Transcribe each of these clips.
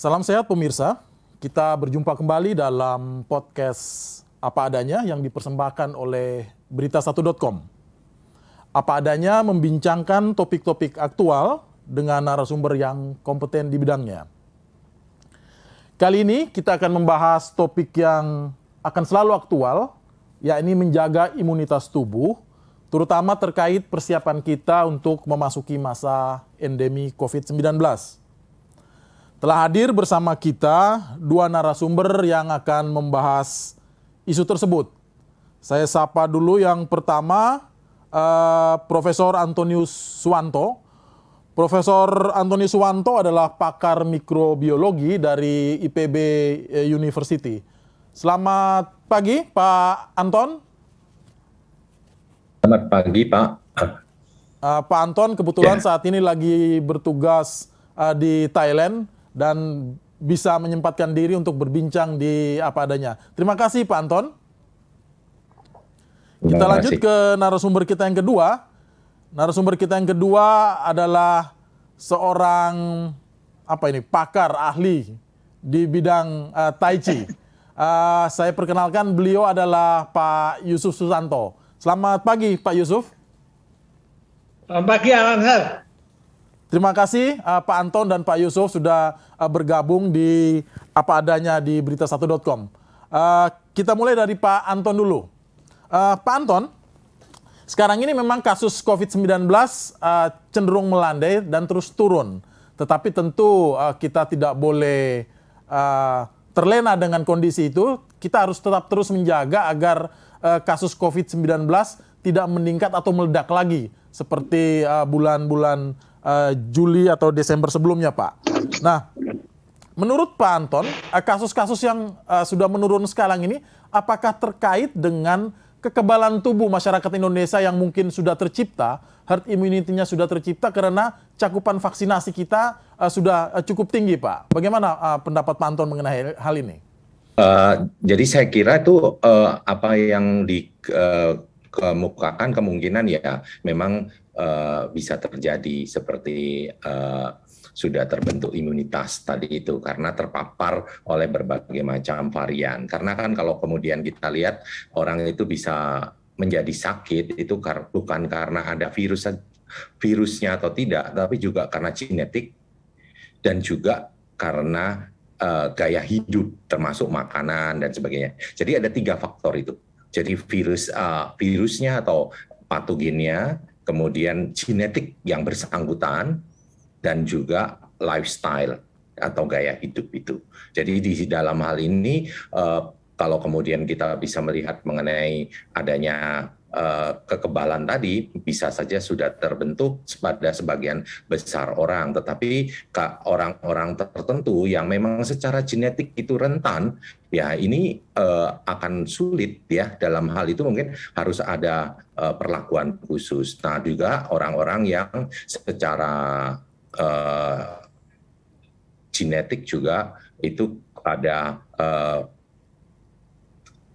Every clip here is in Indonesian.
Salam sehat pemirsa. Kita berjumpa kembali dalam podcast Apa Adanya yang dipersembahkan oleh berita1.com. Apa Adanya membincangkan topik-topik aktual dengan narasumber yang kompeten di bidangnya. Kali ini kita akan membahas topik yang akan selalu aktual, yakni menjaga imunitas tubuh, terutama terkait persiapan kita untuk memasuki masa endemi COVID-19. Telah hadir bersama kita dua narasumber yang akan membahas isu tersebut. Saya sapa dulu yang pertama uh, Profesor Antonius Suwanto. Profesor Antonius Suwanto adalah pakar mikrobiologi dari IPB eh, University. Selamat pagi, Pak Anton. Selamat pagi, Pak. Uh, Pak Anton kebetulan yeah. saat ini lagi bertugas uh, di Thailand dan bisa menyempatkan diri untuk berbincang di apa adanya. Terima kasih Pak Anton. Kita lanjut ke narasumber kita yang kedua. Narasumber kita yang kedua adalah seorang apa ini pakar ahli di bidang uh, tai chi. Uh, saya perkenalkan beliau adalah Pak Yusuf Susanto. Selamat pagi Pak Yusuf. Selamat pagi Alam Terima kasih uh, Pak Anton dan Pak Yusuf sudah uh, bergabung di apa adanya di berita1.com. Uh, eh, kita mulai dari Pak Anton dulu. Uh, Pak Anton, sekarang ini memang kasus COVID-19 uh, cenderung melandai dan terus turun. Tetapi tentu uh, kita tidak boleh uh, terlena dengan kondisi itu. Kita harus tetap terus menjaga agar uh, kasus COVID-19 tidak meningkat atau meledak lagi seperti bulan-bulan uh, bulan -bulan uh, Juli atau Desember sebelumnya, Pak. Nah, menurut Pak Anton, eh, kasus-kasus yang uh, sudah menurun sekarang ini, apakah terkait dengan kekebalan tubuh masyarakat Indonesia yang mungkin sudah tercipta, herd immunity-nya sudah tercipta karena cakupan vaksinasi kita uh, sudah uh, cukup tinggi, Pak. Bagaimana uh, pendapat Pak Anton mengenai hal ini? Uh, jadi saya kira itu uh, apa yang dikemukakan uh, kemungkinan ya memang Eh, bisa terjadi seperti uh, sudah terbentuk imunitas tadi itu karena terpapar oleh berbagai macam varian. Karena kan kalau kemudian kita lihat orang itu bisa menjadi sakit itu kar bukan karena ada virus virusnya atau tidak, tapi juga karena genetik dan juga karena uh, gaya hidup termasuk makanan dan sebagainya. Jadi ada tiga faktor itu. Jadi virus uh, virusnya atau patogennya, kemudian genetik yang bersangkutan, dan juga lifestyle atau gaya hidup itu. Jadi di dalam hal ini, eh, kalau kemudian kita bisa melihat mengenai adanya Eh, kekebalan tadi bisa saja sudah terbentuk pada sebagian besar orang, tetapi orang-orang tertentu yang memang secara genetik itu rentan, ya ini eh, akan sulit ya dalam hal itu mungkin harus ada eh, perlakuan khusus. Nah juga orang-orang yang secara genetik juga itu ada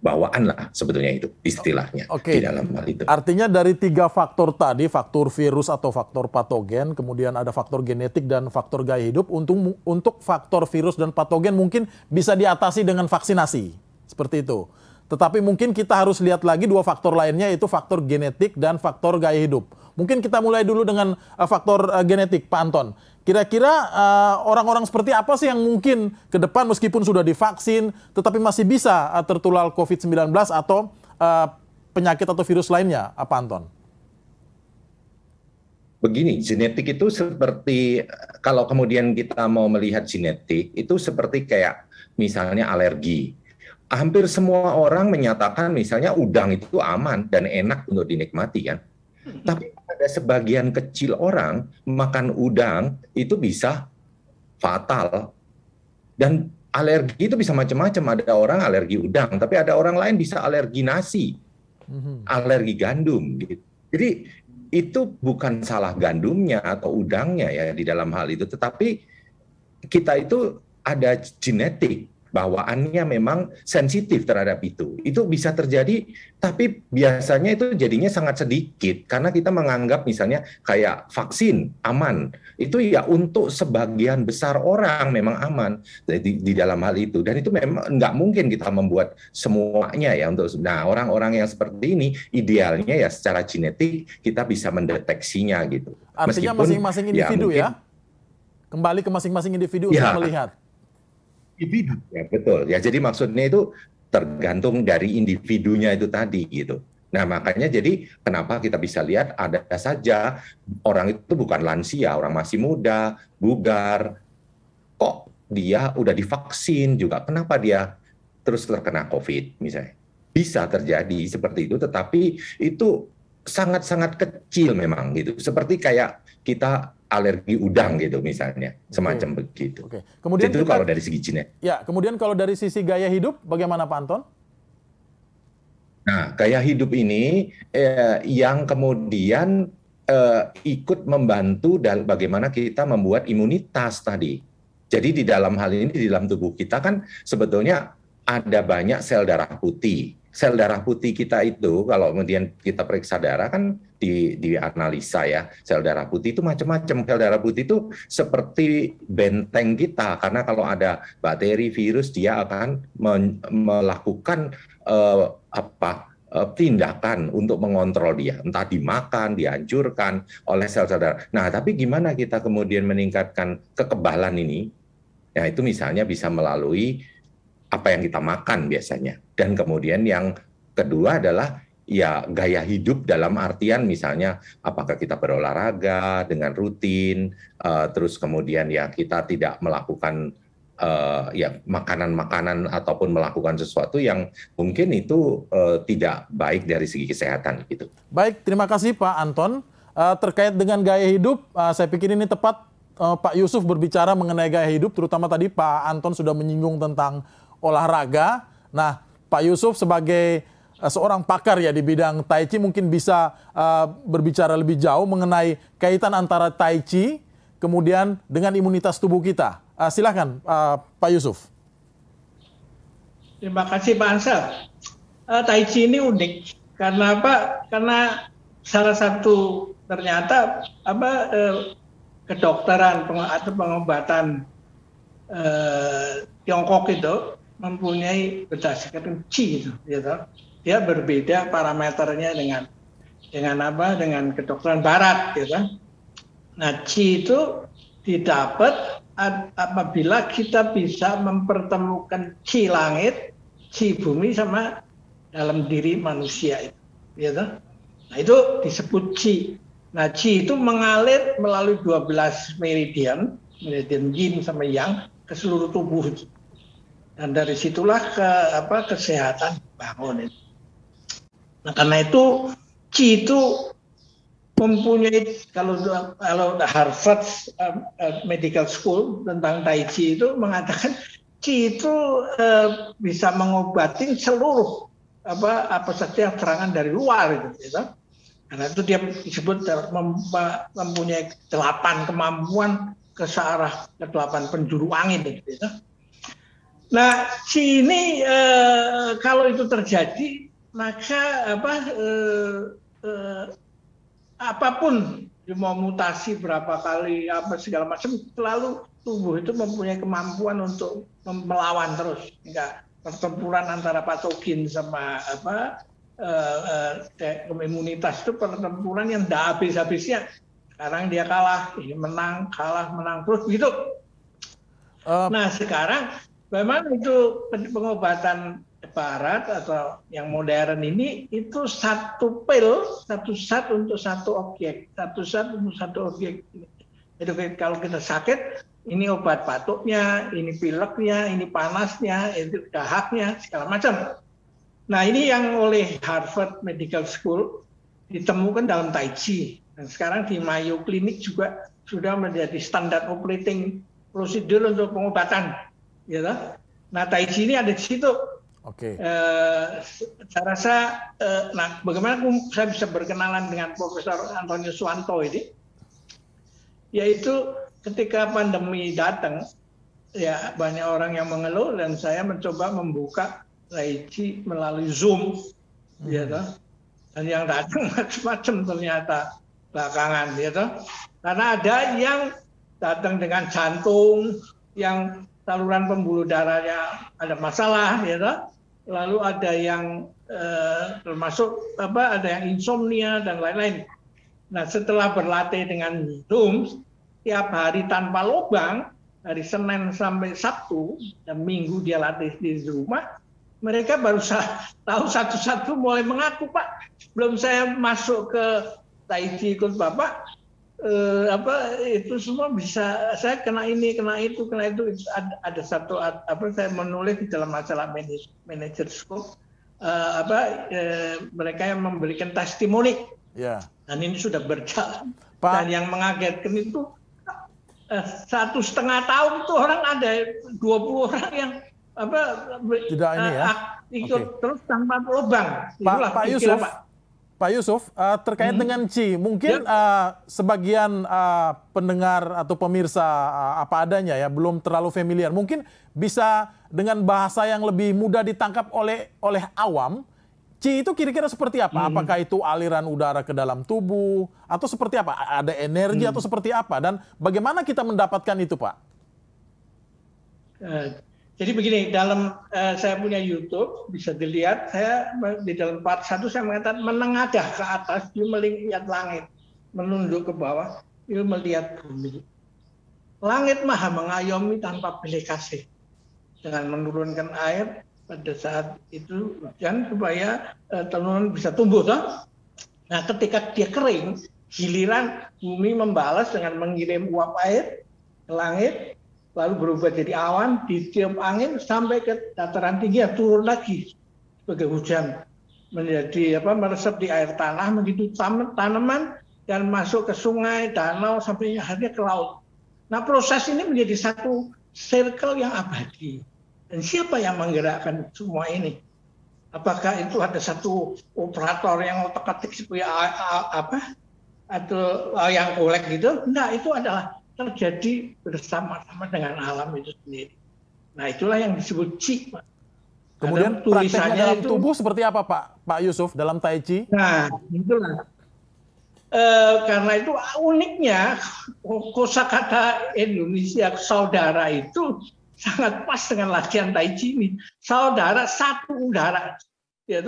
bawaan lah sebetulnya itu istilahnya okay. di dalam hal itu. Artinya dari tiga faktor tadi, faktor virus atau faktor patogen, kemudian ada faktor genetik dan faktor gaya hidup. Untuk untuk faktor virus dan patogen mungkin bisa diatasi dengan vaksinasi seperti itu. Tetapi mungkin kita harus lihat lagi dua faktor lainnya yaitu faktor genetik dan faktor gaya hidup. Mungkin kita mulai dulu dengan eh, faktor eh, genetik, Pak Anton. Kira-kira orang eh, orang-orang seperti apa sih yang mungkin ke depan meskipun sudah divaksin tetapi masih bisa uh, tertular COVID-19 atau uh, penyakit atau virus lainnya, apa Anton? Begini, genetik itu seperti kalau kemudian kita mau melihat genetik itu seperti kayak misalnya alergi. Hampir semua orang menyatakan misalnya udang itu aman dan enak untuk dinikmati kan. Ya? Tapi ada sebagian kecil orang makan udang itu bisa fatal. Dan alergi itu bisa macam-macam. Ada orang alergi udang, tapi ada orang lain bisa alergi nasi, hmm. alergi gandum. Gitu. Jadi itu bukan salah gandumnya atau udangnya ya di dalam hal itu, tetapi kita itu ada genetik bawaannya memang sensitif terhadap itu. Itu bisa terjadi, tapi biasanya itu jadinya sangat sedikit karena kita menganggap misalnya kayak vaksin aman. Itu ya untuk sebagian besar orang memang aman di, di dalam hal itu. Dan itu memang nggak mungkin kita membuat semuanya ya untuk nah orang-orang yang seperti ini idealnya ya secara genetik kita bisa mendeteksinya gitu. Artinya masing-masing ya individu ya, mungkin, ya kembali ke masing-masing individu ya. untuk melihat individu. Ya betul. Ya jadi maksudnya itu tergantung dari individunya itu tadi gitu. Nah, makanya jadi kenapa kita bisa lihat ada saja orang itu bukan lansia, orang masih muda, bugar, kok dia udah divaksin juga, kenapa dia terus terkena COVID misalnya. Bisa terjadi seperti itu, tetapi itu sangat-sangat kecil memang gitu. Seperti kayak kita alergi udang gitu misalnya semacam okay. begitu. Oke. Okay. Kemudian itu kita, kalau dari segi jinnya. Ya, kemudian kalau dari sisi gaya hidup bagaimana Pak Anton? Nah, gaya hidup ini eh, yang kemudian eh, ikut membantu dan bagaimana kita membuat imunitas tadi. Jadi di dalam hal ini di dalam tubuh kita kan sebetulnya ada banyak sel darah putih sel darah putih kita itu kalau kemudian kita periksa darah kan di di analisa ya sel darah putih itu macam-macam sel darah putih itu seperti benteng kita karena kalau ada bakteri virus dia akan men, melakukan uh, apa eh, tindakan untuk mengontrol dia entah dimakan dihancurkan oleh sel sel darah nah tapi gimana kita kemudian meningkatkan kekebalan ini ya itu misalnya bisa melalui apa yang kita makan biasanya. Dan kemudian yang kedua adalah ya gaya hidup dalam artian misalnya apakah kita berolahraga dengan rutin, uh, terus kemudian ya kita tidak melakukan uh, ya makanan-makanan ataupun melakukan sesuatu yang mungkin itu uh, tidak baik dari segi kesehatan gitu. Baik, terima kasih Pak Anton. Uh, terkait dengan gaya hidup, uh, saya pikir ini tepat uh, Pak Yusuf berbicara mengenai gaya hidup, terutama tadi Pak Anton sudah menyinggung tentang olahraga. Nah, Pak Yusuf sebagai eh, seorang pakar ya di bidang tai chi mungkin bisa uh, berbicara lebih jauh mengenai kaitan antara tai chi kemudian dengan imunitas tubuh kita. Uh, silakan uh, Pak Yusuf. Terima kasih Pak Ansel. Uh, tai chi ini unik karena apa? Karena salah satu ternyata apa eh, kedokteran atau pengobatan eh, Tiongkok itu mempunyai bedah sikat itu, ya gitu. Dia berbeda parameternya dengan dengan apa? Dengan kedokteran barat ya toh. Nah, C itu didapat apabila kita bisa mempertemukan C langit, C bumi sama dalam diri manusia itu, ya toh. Nah, itu disebut c. Nah, c itu mengalir melalui 12 meridian, meridian yin sama yang ke seluruh tubuh dan dari situlah ke apa kesehatan bangun Nah, karena itu Qi itu mempunyai kalau kalau Harvard eh, eh, Medical School tentang Tai Chi itu mengatakan Qi itu uh, bisa mengobatin seluruh apa apa saja yang serangan dari luar gitu, gitu. Karena itu dia disebut mempunyai delapan kemampuan ke searah ke delapan penjuru angin gitu. gitu Nah, ini e, eh, kalau itu terjadi maka apa e, e, apapun mau mutasi berapa kali apa segala macam selalu tubuh itu mempunyai kemampuan untuk melawan terus enggak pertempuran antara patogen sama apa e, e, imunitas itu pertempuran yang tidak habis-habisnya sekarang dia kalah ini menang kalah menang terus begitu uh, nah sekarang memang itu pengobatan barat atau yang modern ini itu satu pil satu sat untuk satu objek satu sat untuk satu objek jadi kalau kita sakit ini obat batuknya ini pileknya ini panasnya itu dahaknya segala macam nah ini yang oleh Harvard Medical School ditemukan dalam tai chi dan sekarang di Mayo Clinic juga sudah menjadi standar operating prosedur untuk pengobatan ya toh? Nah, tai chi ini ada di situ. Oke. Okay. Uh, eh, saya rasa, uh, nah, bagaimana saya bisa berkenalan dengan Profesor Antonio Suwanto ini? Yaitu ketika pandemi datang, ya banyak orang yang mengeluh dan saya mencoba membuka Chi melalui Zoom, iya hmm. ya toh. Dan yang datang macam-macam ternyata belakangan, ya toh. Karena ada yang datang dengan jantung, yang saluran pembuluh darahnya ada masalah ya toh? lalu ada yang eh, termasuk apa ada yang insomnia dan lain-lain nah setelah berlatih dengan Zoom tiap hari tanpa lubang dari Senin sampai Sabtu dan Minggu dia latih di rumah mereka baru tahu satu-satu mulai mengaku Pak belum saya masuk ke Taiji ikut Bapak eh, apa itu semua bisa saya kena ini kena itu kena itu ada, ada satu apa saya menulis di dalam masalah manajer manager scope eh, apa eh, mereka yang memberikan testimoni yeah. dan ini sudah berjalan Pak. dan yang mengagetkan itu eh, satu setengah tahun itu orang ada 20 orang yang apa tidak ini ya eh, ah, ikut okay. terus tanpa lubang Pak, Itulah Pak Yusuf Pak. Pak Yusuf, uh, terkait hmm. dengan Ci, mungkin ya. uh, sebagian uh, pendengar atau pemirsa uh, apa adanya ya belum terlalu familiar. Mungkin bisa dengan bahasa yang lebih mudah ditangkap oleh oleh awam, Ci itu kira-kira seperti apa? Hmm. Apakah itu aliran udara ke dalam tubuh atau seperti apa? Ada energi hmm. atau seperti apa? Dan bagaimana kita mendapatkan itu, Pak? Uh, jadi begini, dalam eh, saya punya YouTube bisa dilihat saya di dalam part satu saya mengatakan menengadah ke atas, you melihat langit, menunduk ke bawah, you melihat bumi. Langit maha mengayomi tanpa pilih kasih dengan menurunkan air pada saat itu hujan supaya eh, tanaman bisa tumbuh toh. Nah, ketika dia kering, giliran bumi membalas dengan mengirim uap air ke langit lalu berubah jadi awan, ditiup angin sampai ke dataran tinggi ya turun lagi sebagai hujan menjadi apa meresap di air tanah begitu tanaman dan masuk ke sungai, danau sampai akhirnya ke laut. Nah proses ini menjadi satu circle yang abadi. Dan siapa yang menggerakkan semua ini? Apakah itu ada satu operator yang otak-atik seperti apa atau yang kolek gitu? Nah itu adalah terjadi bersama-sama dengan alam itu sendiri. Nah itulah yang disebut qi. Kemudian tulisannya dalam itu, tubuh seperti apa Pak Pak Yusuf dalam tai chi? Nah itulah. E, karena itu uniknya kosakata Indonesia saudara itu sangat pas dengan latihan tai chi ini. Saudara satu udara. Ya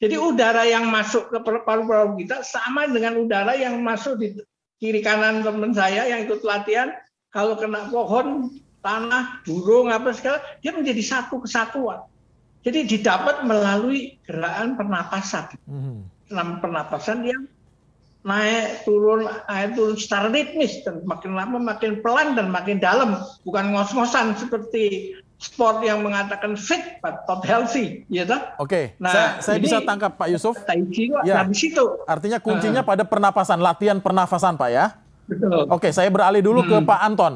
Jadi udara yang masuk ke paru-paru kita sama dengan udara yang masuk di kiri kanan teman saya yang ikut latihan kalau kena pohon tanah burung apa segala dia menjadi satu kesatuan jadi didapat melalui gerakan pernapasan enam hmm. pernapasan yang naik turun air turun secara ritmis dan makin lama makin pelan dan makin dalam bukan ngos-ngosan seperti sport yang mengatakan fit but not healthy, ya gitu? Oke. Okay. Nah, saya, saya bisa tangkap Pak Yusuf. Tai Chi ya. habis situ. Artinya ah. kuncinya uh. pada pernapasan, latihan pernafasan, Pak ya. Oke, okay, saya beralih dulu hmm. ke Pak Anton.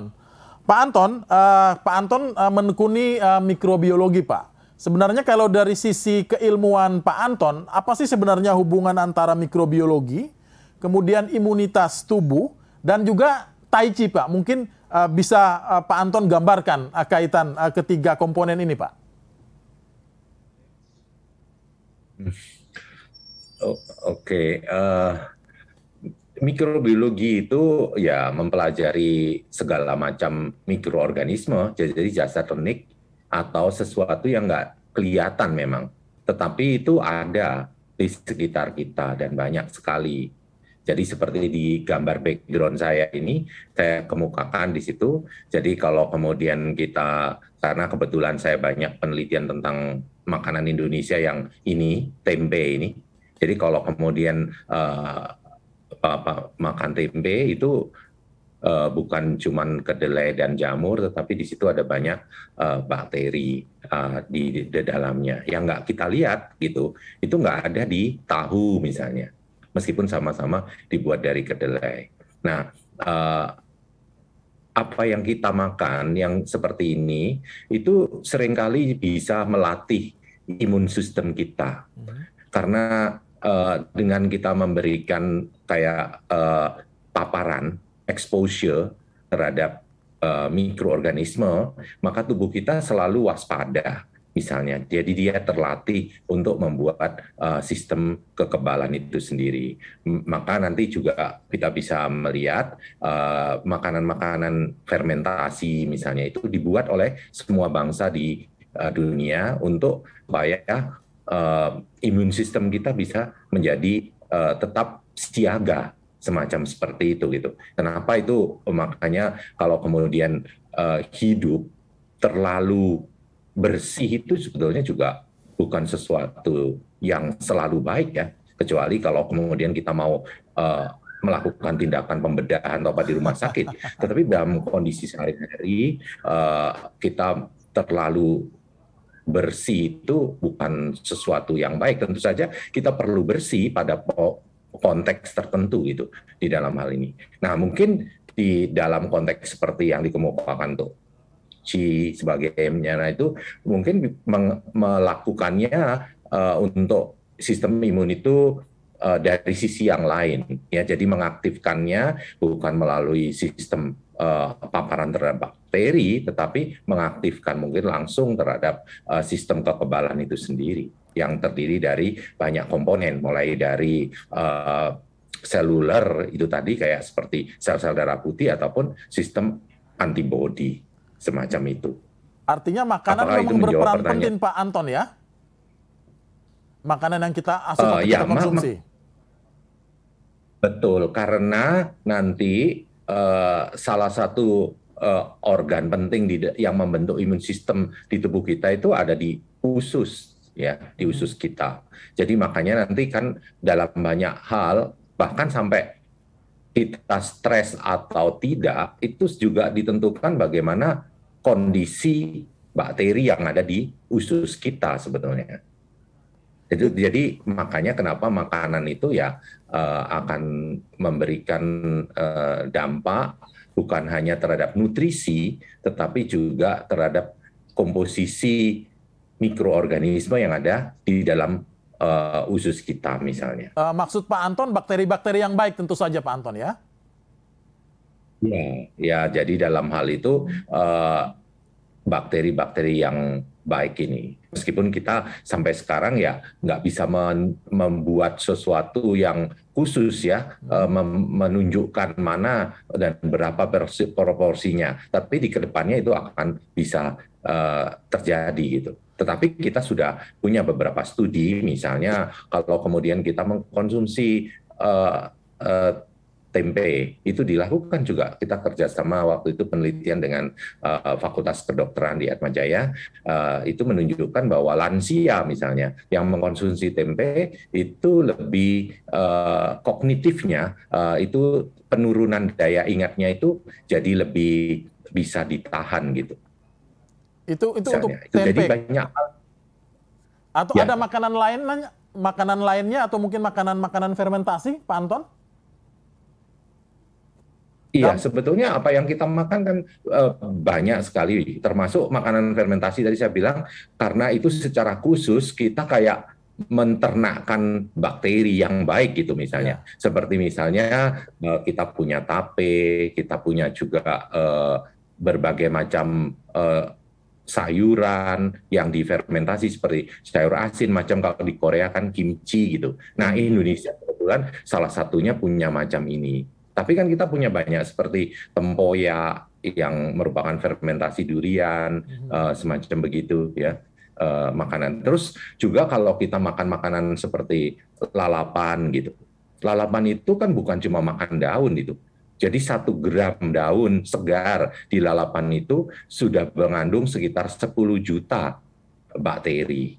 Pak Anton, uh, Pak Anton uh, menekuni uh, mikrobiologi, Pak. Sebenarnya kalau dari sisi keilmuan Pak Anton, apa sih sebenarnya hubungan antara mikrobiologi, kemudian imunitas tubuh dan juga tai chi, Pak? Mungkin Eh, bisa eh, Pak Anton gambarkan eh, kaitan ketiga komponen ini, Pak? Hmm. Oh, Oke, okay. uh, mikrobiologi itu ya mempelajari segala macam mikroorganisme, jadi jasa ternik atau sesuatu yang nggak kelihatan memang, tetapi itu ada di sekitar kita dan banyak sekali jadi seperti di gambar background saya ini, saya kemukakan di situ. Jadi kalau kemudian kita, karena kebetulan saya banyak penelitian tentang makanan Indonesia yang ini, tempe ini. Jadi kalau kemudian uh, apa, makan tempe itu uh, bukan cuma kedelai dan jamur, tetapi di situ ada banyak uh, bakteri uh, di, di dalamnya yang nggak kita lihat gitu. Itu nggak ada di tahu misalnya meskipun sama-sama dibuat dari kedelai. Nah, uh, apa yang kita makan yang seperti ini itu seringkali bisa melatih imun sistem kita hmm. karena uh, dengan kita memberikan kayak uh, paparan exposure terhadap uh, mikroorganisme maka tubuh kita selalu waspada misalnya. Jadi dia terlatih untuk membuat uh, sistem kekebalan itu sendiri. Maka nanti juga kita bisa melihat eh, makanan-makanan uh, fermentasi misalnya itu dibuat oleh semua bangsa di uh, dunia untuk supaya uh, imun sistem kita bisa menjadi uh, tetap siaga semacam seperti itu gitu. Kenapa itu makanya kalau kemudian uh, hidup terlalu bersih itu sebetulnya juga bukan sesuatu yang selalu baik ya kecuali kalau kemudian kita mau uh, melakukan tindakan pembedahan atau apa di rumah sakit tetapi dalam kondisi sehari-hari uh, kita terlalu bersih itu bukan sesuatu yang baik tentu saja kita perlu bersih pada konteks tertentu gitu di dalam hal ini nah mungkin di dalam konteks seperti yang dikemukakan tuh C sebagai nah itu mungkin melakukannya uh, untuk sistem imun itu uh, dari sisi yang lain ya jadi mengaktifkannya bukan melalui sistem uh, paparan terhadap bakteri tetapi mengaktifkan mungkin langsung terhadap uh, sistem kekebalan itu sendiri yang terdiri dari banyak komponen mulai dari uh, seluler itu tadi kayak seperti sel-sel darah putih ataupun sistem antibodi semacam itu. Artinya makanan Apakah memang berperan penting Pak Anton ya? Makanan yang kita asup uh, eh, ya, kita konsumsi. betul, karena nanti uh, salah satu uh, organ penting di, yang membentuk imun sistem di tubuh kita itu ada di usus ya, di usus hmm. kita. Jadi makanya nanti kan dalam banyak hal bahkan sampai kita stres atau tidak itu juga ditentukan bagaimana kondisi bakteri yang ada di usus kita sebetulnya. Jadi, jadi makanya kenapa makanan itu ya uh, akan memberikan uh, dampak bukan hanya terhadap nutrisi tetapi juga terhadap komposisi mikroorganisme yang ada di dalam uh, usus kita misalnya. Uh, maksud Pak Anton bakteri-bakteri yang baik tentu saja Pak Anton ya? Ya, ya jadi dalam hal itu bakteri eh, bakteri-bakteri yang baik ini. Meskipun kita sampai sekarang ya nggak bisa men membuat sesuatu yang khusus ya hmm. menunjukkan mana dan berapa proporsinya, tapi di kedepannya itu akan bisa uh, terjadi gitu. Tetapi kita sudah punya beberapa studi, misalnya kalau kemudian kita mengkonsumsi uh, uh, tempe itu dilakukan juga kita kerjasama waktu itu penelitian dengan uh, Fakultas Kedokteran di Atmajaya uh, itu menunjukkan bahwa lansia misalnya yang mengkonsumsi tempe itu lebih uh, kognitifnya uh, itu penurunan daya ingatnya itu jadi lebih bisa ditahan gitu itu itu misalnya. untuk ya. tempe. Jadi banyak. Atau ya. ada makanan lain makanan lainnya atau mungkin makanan-makanan fermentasi, Pak Anton? Iya, sebetulnya apa yang kita makan kan e, banyak sekali, termasuk makanan fermentasi tadi saya bilang, karena itu secara khusus kita kayak menternakkan bakteri yang baik gitu misalnya. Ya. Seperti misalnya e, kita punya tape, kita punya juga e, berbagai macam e, sayuran yang difermentasi seperti sayur asin macam kalau di Korea kan kimchi gitu. Nah hmm. Indonesia kebetulan salah satunya punya macam ini. Tapi kan kita punya banyak seperti tempoyak yang merupakan fermentasi durian mm -hmm. uh, semacam begitu ya uh, makanan. Terus juga kalau kita makan makanan seperti lalapan gitu. Lalapan itu kan bukan cuma makan daun itu, jadi satu gram daun segar di lalapan itu sudah mengandung sekitar 10 juta bakteri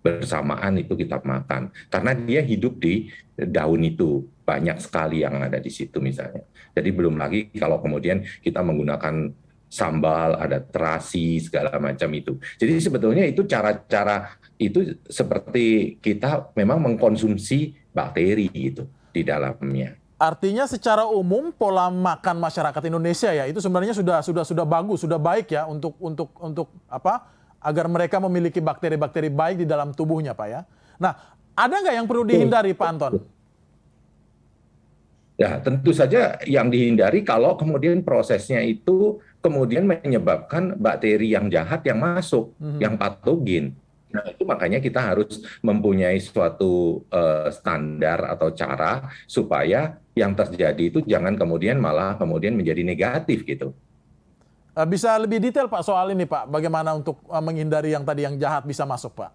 bersamaan itu kita makan karena dia hidup di daun itu banyak sekali yang ada di situ misalnya. Jadi belum lagi kalau kemudian kita menggunakan sambal, ada terasi segala macam itu. Jadi sebetulnya itu cara-cara itu seperti kita memang mengkonsumsi bakteri itu di dalamnya. Artinya secara umum pola makan masyarakat Indonesia ya itu sebenarnya sudah sudah sudah bagus, sudah baik ya untuk untuk untuk apa? agar mereka memiliki bakteri-bakteri baik di dalam tubuhnya, Pak ya. Nah, ada nggak yang perlu dihindari, Pak Anton? Ya, tentu saja yang dihindari kalau kemudian prosesnya itu kemudian menyebabkan bakteri yang jahat yang masuk, mm-hmm. yang patogen. Nah, itu makanya kita harus mempunyai suatu uh, standar atau cara supaya yang terjadi itu jangan kemudian malah kemudian menjadi negatif gitu. Eh, bisa lebih detail Pak soal ini Pak, bagaimana untuk eh, menghindari yang tadi yang jahat bisa masuk Pak?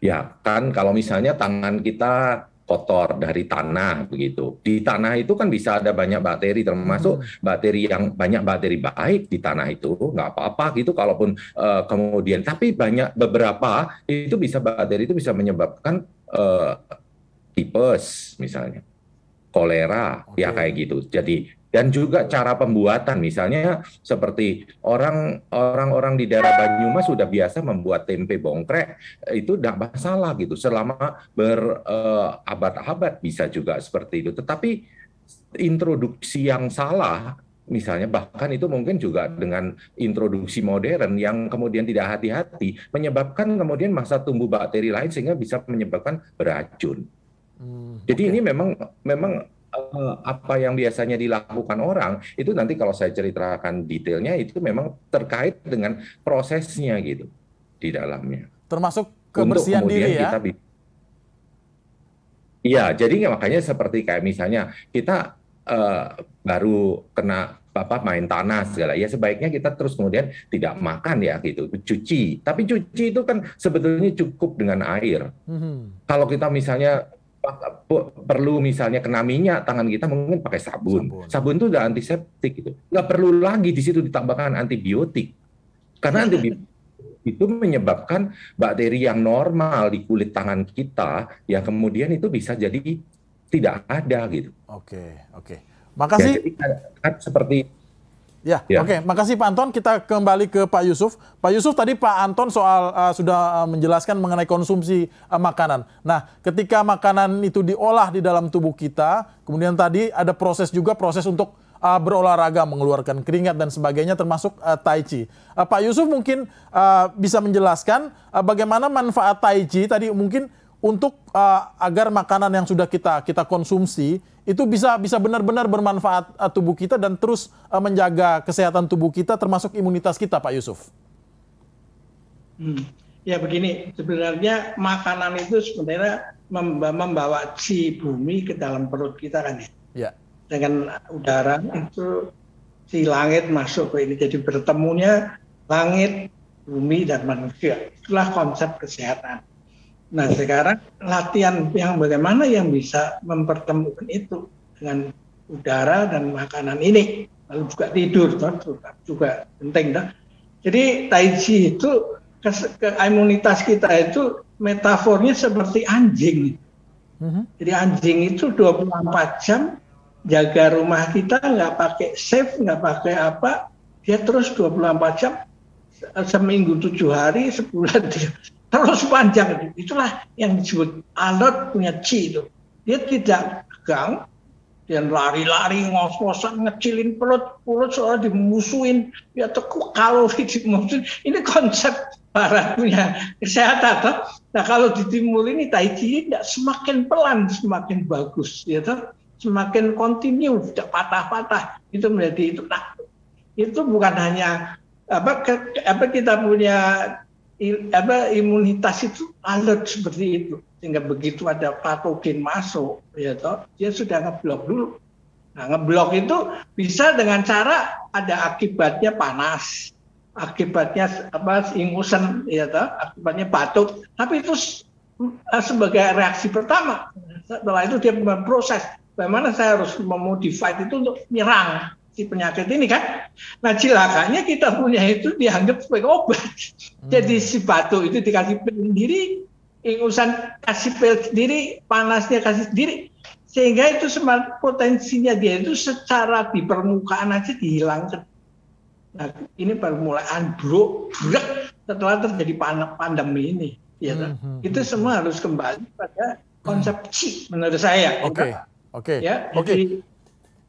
Ya kan kalau misalnya tangan kita kotor dari tanah begitu. Di tanah itu kan bisa ada banyak bakteri termasuk hmm. bakteri yang banyak bakteri baik di tanah itu nggak apa-apa gitu kalaupun uh, kemudian tapi banyak beberapa itu bisa bakteri itu bisa menyebabkan uh, tipes misalnya kolera okay. ya kayak gitu. Jadi dan juga cara pembuatan misalnya seperti orang orang di daerah Banyumas sudah biasa membuat tempe bongkrek itu tidak masalah gitu selama berabad-abad eh, uh, bisa juga seperti itu tetapi introduksi yang salah misalnya bahkan itu mungkin juga dengan introduksi modern yang kemudian tidak hati-hati menyebabkan kemudian masa tumbuh bakteri lain sehingga bisa menyebabkan beracun. Hmm, Jadi okay. ini memang memang Eh, apa yang biasanya dilakukan orang itu nanti kalau saya ceritakan detailnya itu memang terkait dengan prosesnya gitu di dalamnya. Termasuk kebersihan Untuk diri ya. Kita Iya, jadi makanya seperti kayak misalnya kita uh, baru kena apa main tanah segala ya sebaiknya kita terus kemudian tidak makan ya gitu cuci tapi cuci itu kan sebetulnya cukup dengan air mm-hmm. kalau kita misalnya perlu misalnya kena minyak tangan kita mungkin pakai sabun. Sabun, sabun itu udah antiseptik gitu. Nggak perlu lagi di situ ditambahkan antibiotik. Karena iya. antibiotik itu menyebabkan bakteri yang normal di kulit tangan kita yang kemudian itu bisa jadi tidak ada gitu. Oke, okay, oke. Okay. Makasih. Ya, jadi, kan, seperti Ya, ya. oke. Okay. Makasih Pak Anton. Kita kembali ke Pak Yusuf. Pak Yusuf tadi Pak Anton soal uh, sudah eh, menjelaskan mengenai konsumsi uh, makanan. Nah, ketika makanan itu diolah di dalam tubuh kita, kemudian tadi ada proses juga proses untuk uh, berolahraga, mengeluarkan keringat dan sebagainya, termasuk uh, Tai Chi. Uh, Pak Yusuf mungkin uh, bisa menjelaskan uh, bagaimana manfaat Tai Chi tadi mungkin untuk uh, agar makanan yang sudah kita kita konsumsi itu bisa bisa benar-benar bermanfaat uh, tubuh kita dan terus uh, menjaga kesehatan tubuh kita termasuk imunitas kita Pak Yusuf. Hmm. Ya begini, sebenarnya makanan itu sebenarnya membawa si bumi ke dalam perut kita kan ya. ya. Dengan udara itu si langit masuk ke ini jadi bertemunya langit, bumi dan manusia. Itulah konsep kesehatan. Nah sekarang latihan yang bagaimana yang bisa mempertemukan itu dengan udara dan makanan ini, lalu juga tidur, toh, juga penting. Toh. Jadi tai chi itu ke, ke imunitas kita itu metafornya seperti anjing. Mm-hmm. Jadi anjing itu 24 jam jaga rumah kita nggak pakai safe nggak pakai apa dia terus 24 jam seminggu tujuh hari sebulan terus panjang itu. Itulah yang disebut alat punya C itu. Dia tidak tegang, dia lari-lari ngos-ngosan ngecilin perut perut seolah dimusuhin ya tekuk kalori dimusuhin ini konsep para punya kesehatan toh. nah kalau di ini tai chi tidak semakin pelan semakin bagus ya toh. semakin kontinu tidak patah-patah itu menjadi itu nah, itu bukan hanya apa, ke, apa kita punya il, apa, imunitas itu alert seperti itu sehingga begitu ada patogen masuk ya toh dia sudah ngeblok dulu nah ngeblok itu bisa dengan cara ada akibatnya panas akibatnya apa ingusan ya toh akibatnya batuk tapi itu eh, sebagai reaksi pertama setelah itu dia memproses bagaimana saya harus memodify itu untuk menyerang si penyakit ini kan. Nah cilakanya kita punya itu dianggap sebagai obat. Hmm. Jadi si batu itu dikasih pil sendiri, ingusan kasih pil sendiri, panasnya kasih sendiri. Sehingga itu potensinya dia itu secara di permukaan aja dihilangkan. Nah, ini permulaan bro, bro setelah terjadi pandemi ini. Ya, kan? hmm, -hmm. Itu hmm, semua hmm. harus kembali pada konsep hmm. C menurut saya. Oke, oke, okay. ya, oke. Kan? Okay. Ya,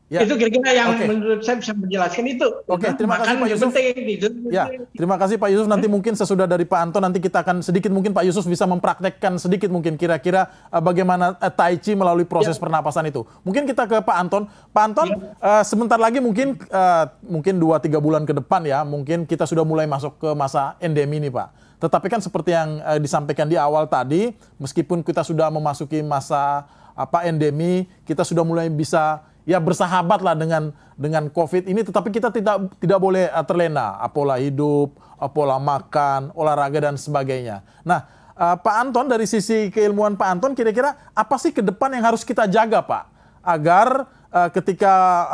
Ya. Itu kira-kira yang okay. menurut saya bisa menjelaskan itu. Oke, okay, terima Makan kasih Pak Yusuf. Penting, Ya, terima kasih Pak Yusuf. Nanti mungkin sesudah dari Pak Anton nanti kita akan sedikit mungkin Pak Yusuf bisa mempraktekkan sedikit mungkin kira-kira eh, bagaimana eh, tai chi melalui proses ya. pernapasan itu. Mungkin kita ke Pak Anton. Pak Anton, ya. uh, sebentar lagi mungkin uh, mungkin 2 3 bulan ke depan ya, mungkin kita sudah mulai masuk ke masa endemi nih, Pak. Tetapi kan seperti yang uh, disampaikan di awal tadi, meskipun kita sudah memasuki masa apa endemi, kita sudah mulai bisa ya bersahabatlah dengan dengan COVID ini, tetapi kita tidak tidak boleh eh, terlena ah, pola hidup, ah, pola makan, olahraga dan sebagainya. Nah, eh, Pak Anton dari sisi keilmuan Pak Anton, kira-kira apa sih ke depan yang harus kita jaga Pak, agar eh, ketika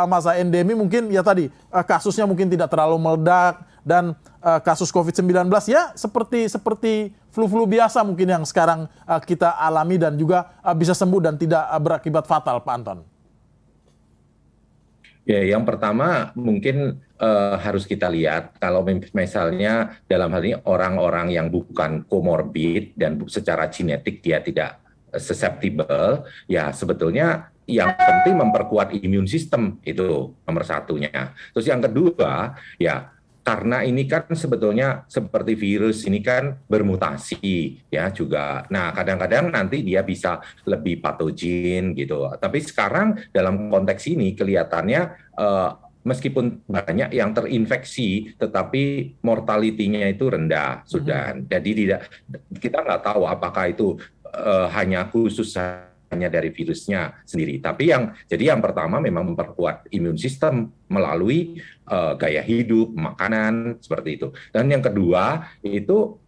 masa endemi mungkin ya tadi kasusnya mungkin tidak terlalu meledak dan kasus COVID-19 ya seperti seperti flu-flu biasa mungkin yang sekarang kita alami dan juga bisa sembuh dan tidak berakibat fatal Pak Anton. Ya, yang pertama mungkin uh, harus kita lihat kalau misalnya dalam hal ini orang-orang yang bukan komorbid dan secara genetik dia tidak eh, susceptible, ya sebetulnya yang penting memperkuat imun sistem itu nomor satunya. Terus yang kedua, ya karena ini kan sebetulnya seperti virus ini kan bermutasi ya juga. Nah, kadang-kadang nanti dia bisa lebih patogen gitu. Tapi sekarang dalam konteks ini kelihatannya uh, meskipun banyak yang terinfeksi, tetapi mortalitinya itu rendah, mhm. sudah. Mm -hmm. Jadi tidak kita nggak tahu apakah itu uh, hanya khusus hanya dari virusnya sendiri. Tapi yang jadi yang pertama memang memperkuat imun sistem melalui uh, gaya hidup, makanan seperti itu. Dan yang kedua itu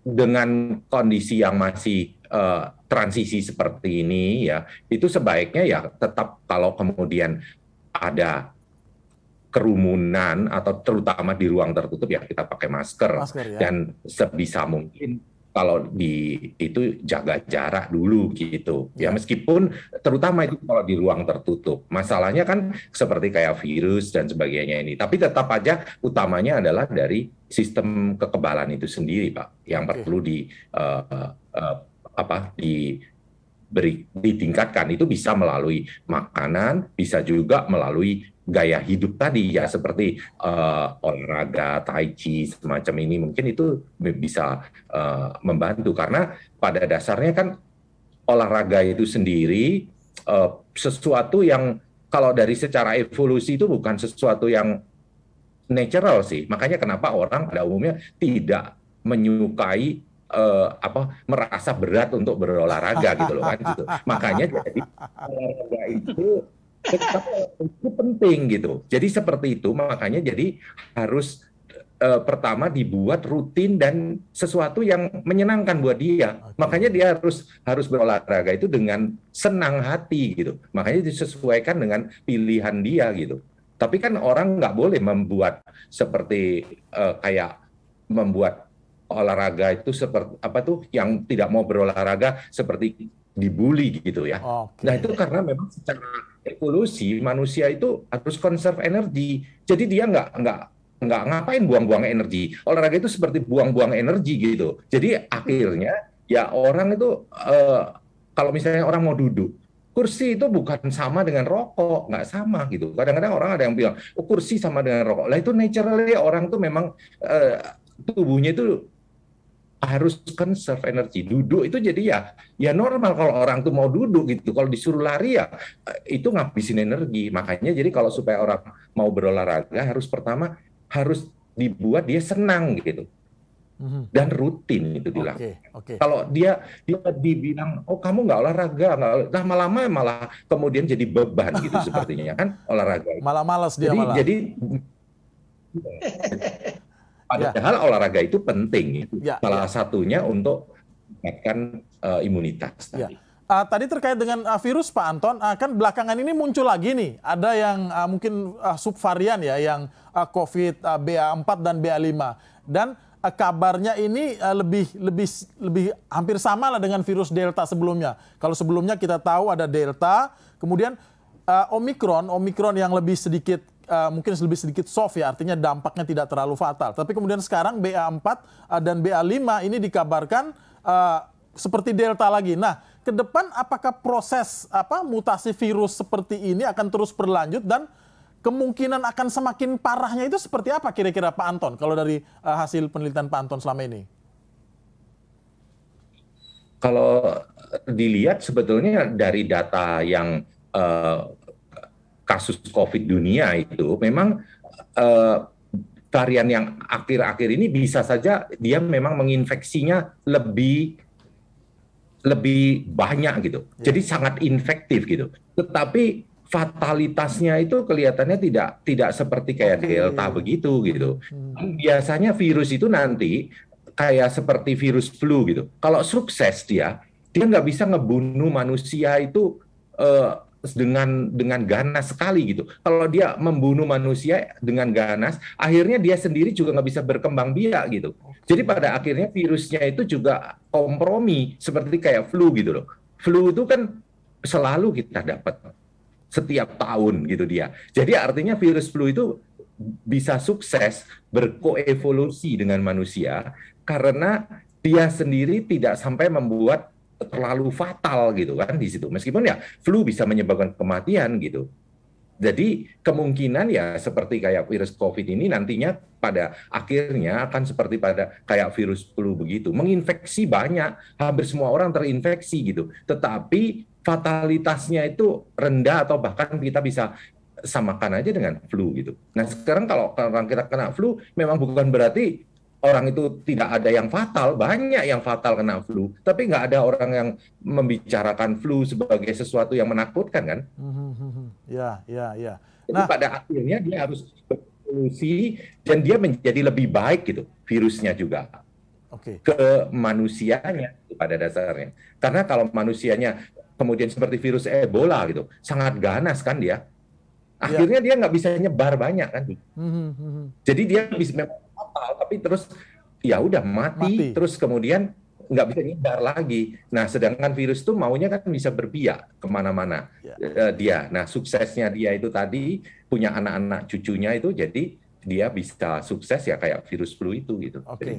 dengan kondisi yang masih uh, transisi seperti ini ya, itu sebaiknya ya tetap kalau kemudian ada kerumunan atau terutama di ruang tertutup ya kita pakai masker, masker ya. dan sebisa mungkin kalau di itu jaga jarak dulu gitu ya, ya meskipun terutama itu kalau di ruang tertutup masalahnya kan seperti kayak virus dan sebagainya ini tapi tetap aja utamanya adalah dari sistem kekebalan itu sendiri pak yang perlu di uh, uh, apa di beri, ditingkatkan itu bisa melalui makanan, bisa juga melalui gaya hidup tadi ya seperti uh, olahraga tai chi semacam ini mungkin itu bisa uh, membantu karena pada dasarnya kan olahraga itu sendiri uh, sesuatu yang kalau dari secara evolusi itu bukan sesuatu yang natural sih makanya kenapa orang pada umumnya tidak menyukai uh, apa merasa berat untuk berolahraga gitu loh kan gitu. Makanya jadi olahraga itu itu penting gitu. Jadi seperti itu makanya jadi harus eh, pertama dibuat rutin dan sesuatu yang menyenangkan buat dia. Okay. Makanya dia harus harus berolahraga itu dengan senang hati gitu. Makanya disesuaikan dengan pilihan dia gitu. Tapi kan orang nggak boleh membuat seperti eh, kayak membuat olahraga itu seperti apa tuh yang tidak mau berolahraga seperti dibully gitu ya. Okay. Nah itu karena memang secara evolusi manusia itu harus konserv energi. Jadi dia nggak nggak nggak ngapain buang-buang energi. Olahraga itu seperti buang-buang energi gitu. Jadi akhirnya ya orang itu uh, kalau misalnya orang mau duduk kursi itu bukan sama dengan rokok, nggak sama gitu. Kadang-kadang orang ada yang bilang, oh, kursi sama dengan rokok. Lah itu naturally orang tuh memang uh, tubuhnya itu harus conserve energi. Duduk itu jadi ya ya normal kalau orang tuh mau duduk gitu. Kalau disuruh lari ya eh, itu ngabisin energi. Makanya jadi kalau supaya orang mau berolahraga harus pertama harus dibuat dia senang gitu. Mm-hmm. Dan rutin itu dilakukan. Okay, okay. Kalau dia dia dibilang oh kamu nggak olahraga, nggak lama-lama malah kemudian jadi beban gitu sepertinya kan olahraga. Malah malas dia jadi, malah. Jadi Padahal ya. olahraga itu penting, ya. ya salah ya. satunya untuk meningkatkan uh, imunitas ya. tadi. Ya. Uh, tadi terkait dengan uh, virus Pak Anton, uh, kan belakangan ini muncul lagi nih, ada yang uh, mungkin uh, subvarian ya, yang uh, COVID uh, BA4 dan BA5, dan uh, kabarnya ini uh, lebih lebih lebih hampir sama lah dengan virus Delta sebelumnya. Kalau sebelumnya kita tahu ada Delta, kemudian uh, Omikron, Omikron yang lebih sedikit Eh, mungkin lebih sedikit soft ya, artinya dampaknya tidak terlalu fatal. Tapi kemudian sekarang BA4 uh, eh, dan BA5 ini dikabarkan uh, seperti delta lagi. Nah, ke depan apakah proses apa mutasi virus seperti ini akan terus berlanjut dan kemungkinan akan semakin parahnya itu seperti apa kira-kira Pak Anton kalau dari uh, hasil penelitian Pak Anton selama ini? Kalau dilihat sebetulnya dari data yang uh, kasus COVID dunia itu memang uh, varian yang akhir-akhir ini bisa saja dia memang menginfeksinya lebih lebih banyak gitu. Ya. Jadi sangat infektif gitu. Tetapi fatalitasnya itu kelihatannya tidak tidak seperti kayak okay. delta begitu gitu. Hmm. Biasanya virus itu nanti kayak seperti virus flu gitu. Kalau sukses dia, dia nggak bisa ngebunuh manusia itu uh, dengan dengan ganas sekali gitu. Kalau dia membunuh manusia dengan ganas, akhirnya dia sendiri juga nggak bisa berkembang biak gitu. Jadi pada akhirnya virusnya itu juga kompromi seperti kayak flu gitu loh. Flu itu kan selalu kita dapat setiap tahun gitu dia. Jadi artinya virus flu itu bisa sukses berkoevolusi dengan manusia karena dia sendiri tidak sampai membuat terlalu fatal gitu kan di situ. Meskipun ya flu bisa menyebabkan kematian gitu. Jadi kemungkinan ya seperti kayak virus COVID ini nantinya pada akhirnya akan seperti pada kayak virus flu begitu, menginfeksi banyak, hampir semua orang terinfeksi gitu. Tetapi fatalitasnya itu rendah atau bahkan kita bisa samakan aja dengan flu gitu. Nah sekarang kalau orang kita kena flu, memang bukan berarti orang itu tidak ada yang fatal, banyak yang fatal kena flu, tapi nggak ada orang yang membicarakan flu sebagai sesuatu yang menakutkan kan? Mm-hmm. Ya, ya, ya. Nah, Jadi pada akhirnya dia harus berevolusi dan dia menjadi lebih baik gitu virusnya juga. Okay. ke manusianya gitu, pada dasarnya. Karena kalau manusianya kemudian seperti virus Ebola gitu, sangat ganas kan dia. Ya. Akhirnya ya. dia nggak bisa nyebar banyak kan. Mm-hmm, mm-hmm. Jadi dia bisa tapi terus ya udah mati, mati terus kemudian nggak bisa nyadar lagi. Nah, sedangkan virus itu maunya kan bisa berbiak kemana-mana ya. uh, dia. Nah, suksesnya dia itu tadi punya anak-anak cucunya itu jadi dia bisa sukses ya kayak virus flu itu gitu. Oke. Okay.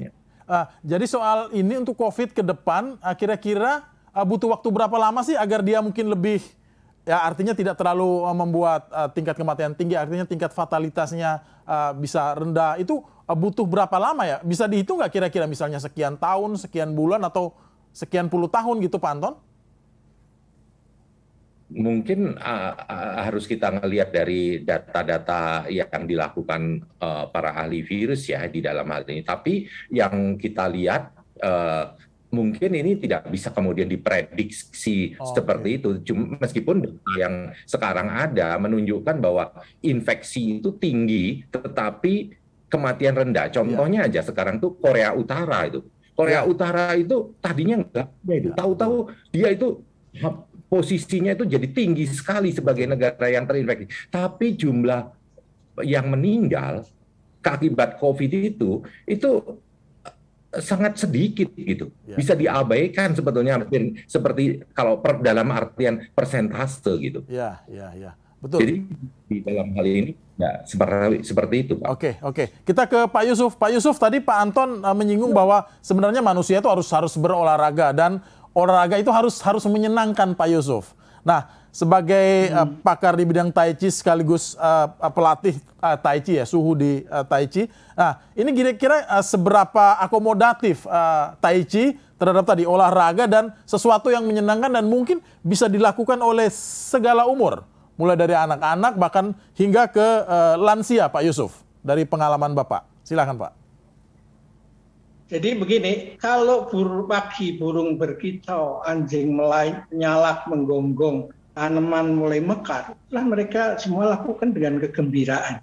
Uh, ah, jadi soal ini untuk COVID ke depan, kira ah, kira-kira uh, butuh waktu berapa lama sih agar dia mungkin lebih Ya artinya tidak terlalu eh, membuat uh, tingkat kematian tinggi, artinya tingkat fatalitasnya uh, bisa rendah. Itu uh, butuh berapa lama ya? Bisa dihitung nggak kira-kira misalnya sekian tahun, sekian bulan, atau sekian puluh tahun gitu Pak Anton? mungkin uh, uh, harus kita ngelihat dari data-data yang dilakukan uh, para ahli virus ya di dalam hal ini. Tapi yang kita lihat uh, mungkin ini tidak bisa kemudian diprediksi oh, seperti okay. itu. Cuma meskipun data yang sekarang ada menunjukkan bahwa infeksi itu tinggi, tetapi kematian rendah. Iya. Contohnya yeah. aja sekarang tuh Korea Utara itu. Korea yeah. Utara itu tadinya enggak iya. Tahu-tahu dia itu posisinya itu jadi tinggi sekali sebagai negara yang terinfeksi. Tapi jumlah yang meninggal akibat COVID itu itu sangat sedikit gitu. Ya. Bisa diabaikan sebetulnya hampir seperti kalau per, dalam artian persentase gitu. Ya, ya, ya. Betul. Jadi di dalam hal ini ya seperti seperti itu, Pak. Oke, oke. Kita ke Pak Yusuf. Pak Yusuf tadi Pak Anton uh, menyinggung ya. bahwa sebenarnya manusia itu harus harus berolahraga dan olahraga itu harus harus menyenangkan Pak Yusuf. Nah, sebagai eh, hmm. uh, pakar di bidang tai chi sekaligus uh, pelatih uh, tai chi ya suhu di uh, tai chi. Nah, ini kira-kira uh, seberapa akomodatif uh, tai chi terhadap tadi olahraga dan sesuatu yang menyenangkan dan mungkin bisa dilakukan oleh segala umur, mulai dari anak-anak bahkan hingga ke uh, lansia Pak Yusuf dari pengalaman Bapak. Silakan Pak. Jadi begini, kalau burung pagi burung berkicau, anjing nyalak menggonggong, tanaman mulai mekar, itulah mereka semua lakukan dengan kegembiraan.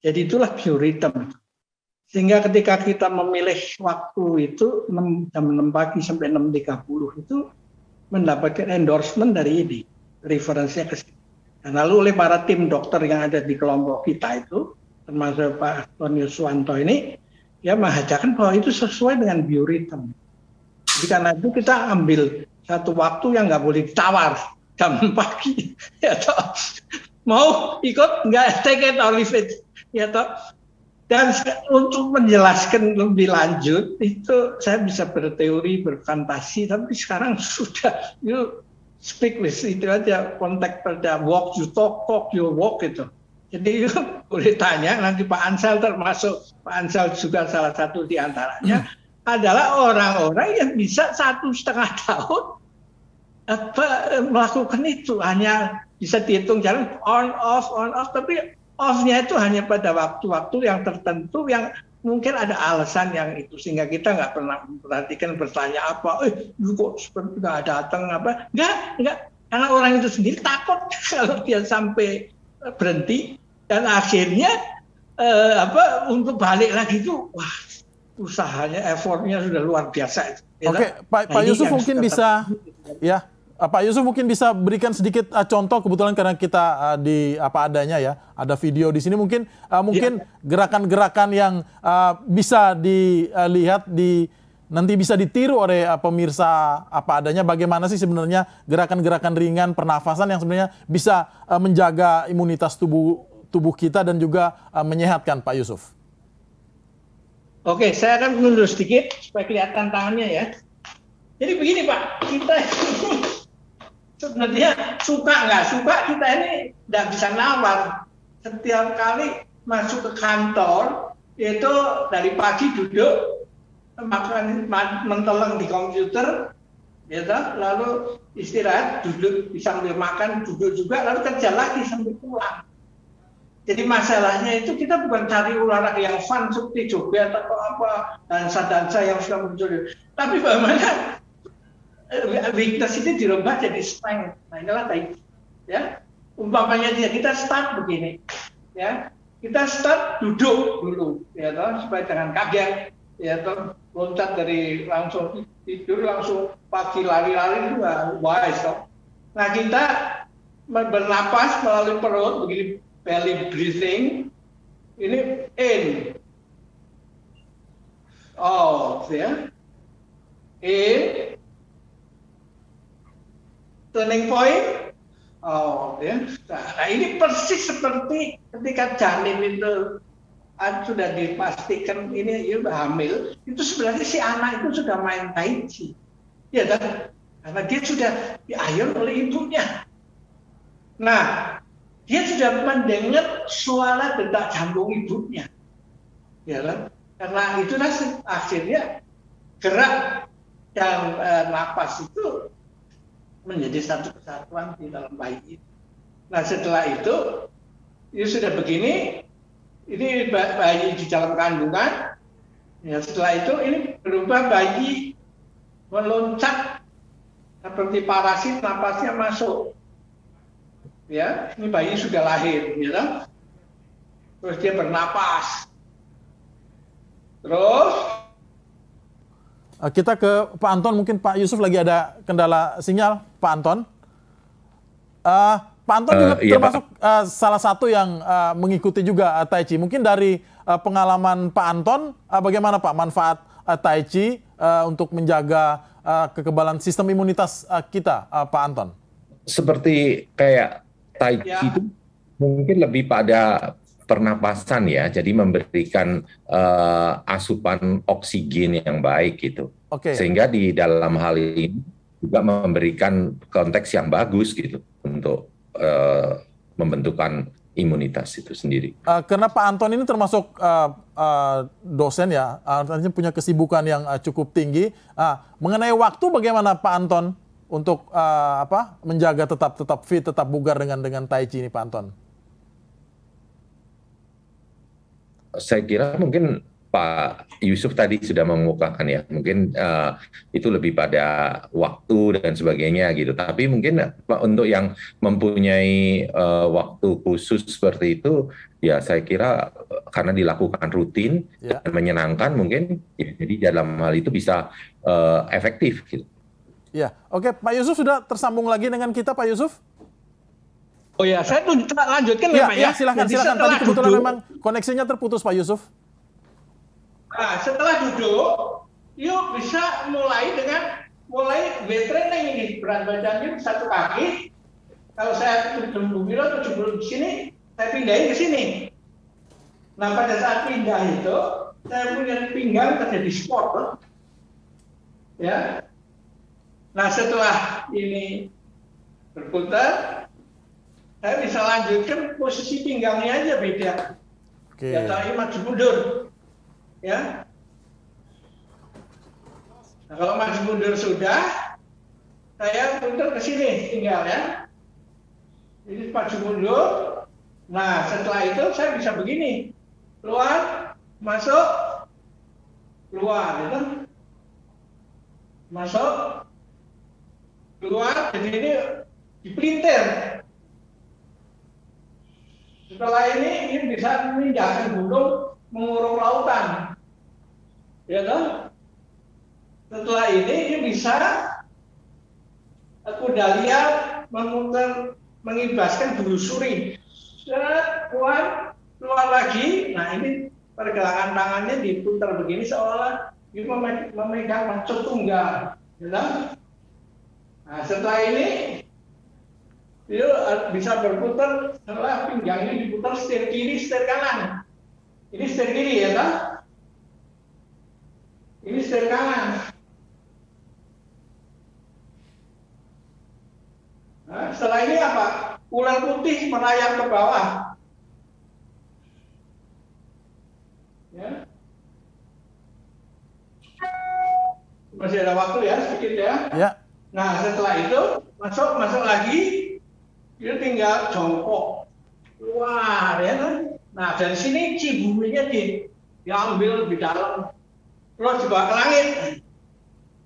Jadi itulah bioritem. Sehingga ketika kita memilih waktu itu 6, jam 6 pagi sampai 6.30 itu mendapatkan endorsement dari ini, referensinya ke sini. Dan lalu oleh para tim dokter yang ada di kelompok kita itu, termasuk Pak Tony Suwanto ini, ya mengajarkan bahwa itu sesuai dengan bioritem. Jadi karena itu kita ambil satu waktu yang nggak boleh ditawar jam pagi ya toh mau ikut nggak take it or leave it ya toh dan untuk menjelaskan lebih lanjut itu saya bisa berteori berfantasi tapi sekarang sudah you speak with itu aja kontak pada walk you talk talk you walk itu jadi you boleh tanya nanti Pak Ansel termasuk Pak Ansel juga salah satu diantaranya hmm. adalah orang-orang yang bisa satu setengah tahun apa eh, melakukan itu hanya bisa dihitung jalan on off on off tapi offnya itu hanya pada waktu-waktu yang tertentu yang mungkin ada alasan yang itu sehingga kita nggak pernah memperhatikan bertanya apa eh kok seperti nggak datang apa nggak nggak karena orang itu sendiri takut kalau dia sampai berhenti dan akhirnya eh, apa untuk balik lagi itu wah usahanya effortnya sudah luar biasa. Oke, okay, ya, Pak, nah, Yusuf mungkin bisa ya Eh, Pak Yusuf mungkin bisa berikan sedikit uh, contoh kebetulan karena kita uh, di apa adanya ya, ada video di sini mungkin uh, mungkin iya, gerakan-gerakan ya. yang uh, bisa dilihat di nanti bisa ditiru oleh uh, pemirsa apa adanya bagaimana sih sebenarnya gerakan-gerakan ringan pernafasan yang sebenarnya bisa uh, menjaga imunitas tubuh tubuh kita dan juga uh, menyehatkan Pak Yusuf. Oke, saya akan mundur sedikit supaya kelihatan tangannya ya. Jadi begini Pak, kita sebenarnya suka nggak suka kita ini nggak bisa nawar setiap kali masuk ke kantor itu dari pagi duduk makan menteleng di komputer gitu lalu istirahat duduk sambil makan duduk juga lalu kerja lagi sambil pulang jadi masalahnya itu kita bukan cari olahraga yang fun seperti joget atau apa dan dansa dansa yang sudah muncul tapi bagaimana weakness eh, eh, itu dirubah jadi strength. Nah inilah tadi. Ya, umpamanya dia kita start begini, ya kita start duduk dulu, ya toh supaya jangan kaget, ya toh loncat dari langsung tidur langsung pagi lari-lari itu wise toh. Nah kita bernapas melalui perut begini belly breathing ini in out ya in turning point. Oh, ya. Nah, nah, ini persis seperti ketika janin itu ah, sudah dipastikan ini ya, hamil, itu sebenarnya si anak itu sudah main tai chi. Ya kan? Karena dia sudah diayun oleh ibunya. Nah, dia sudah mendengar suara detak jantung ibunya. Ya kan? Karena itulah akhirnya gerak dan eh, napas itu menjadi satu kesatuan di dalam bayi Nah setelah itu, ini ya sudah begini, ini bayi di dalam kandungan, ya setelah itu ini berubah bayi meloncat seperti parasit napasnya masuk. Ya, ini bayi sudah lahir, ya Terus dia bernapas. Terus Eh, kita ke Pak Anton, mungkin Pak Yusuf lagi ada kendala sinyal, Pak Anton. Uh, Pak Anton uh, juga iya, termasuk Pak. Uh, salah satu yang uh, mengikuti juga uh, Tai Chi. Mungkin dari uh, pengalaman Pak Anton, uh, bagaimana Pak manfaat uh, Tai Chi uh, untuk menjaga uh, kekebalan sistem imunitas uh, kita, uh, Pak Anton? Seperti kayak Tai Chi ya. itu mungkin lebih pada pernapasan ya, jadi memberikan uh, asupan oksigen yang baik gitu. Okay. Sehingga di dalam hal ini juga memberikan konteks yang bagus gitu untuk uh, membentukkan imunitas itu sendiri. Uh, karena Pak Anton ini termasuk uh, uh, dosen ya, artinya punya kesibukan yang uh, cukup tinggi. Uh, mengenai waktu bagaimana Pak Anton untuk uh, apa menjaga tetap tetap fit, tetap bugar dengan dengan tai chi ini Pak Anton? saya kira mungkin Pak Yusuf tadi sudah mengemukakan ya, mungkin uh, itu lebih pada waktu dan sebagainya gitu. Tapi mungkin Pak untuk yang mempunyai uh, waktu khusus seperti itu, ya saya kira eh, karena dilakukan rutin ya. dan menyenangkan mungkin, ya, jadi dalam hal itu bisa uh, efektif. Gitu. Ya, oke Pak Yusuf sudah tersambung lagi dengan kita Pak Yusuf. Oh ya, saya tuh lanjutkan ya, Pak ya. Iya, Silahkan, Jadi Tadi kebetulan duduk, memang koneksinya terputus Pak Yusuf. Nah, setelah duduk, yuk bisa mulai dengan mulai weight training ini berat badannya satu kaki. Kalau saya 70 kilo, 70 di sini, saya pindahin ke sini. Nah, pada saat pindah itu, saya punya pinggang terjadi sport. Ya. Nah, setelah ini berputar, saya bisa lanjutkan posisi pinggangnya aja beda. Okay. Ya tadi maju mundur, ya. Nah, kalau maju mundur sudah, saya mundur ke sini tinggal ya. Jadi maju mundur. Nah setelah itu saya bisa begini, keluar, masuk, keluar, gitu. masuk, keluar. Jadi ini printer setelah ini ini bisa meninggalkan gunung, mengurung lautan. Ya kan? Setelah ini ini bisa aku liar memutar mengibaskan suri. Set, keluar, keluar lagi. Nah ini pergelangan tangannya diputar begini seolah dia memegang macet tunggal. Ya kan? Nah setelah ini itu eh, bisa berputar setelah ini diputar setir kiri setir kanan ini setir kiri ya kan ini setir kanan nah, setelah ini apa ular putih merayap ke bawah ya masih ada waktu ya sedikit ya, ya. nah setelah itu masuk masuk lagi dia tinggal jongkok wah ya kan nah dari sini cibuminya di diambil di dalam terus dibawa ke langit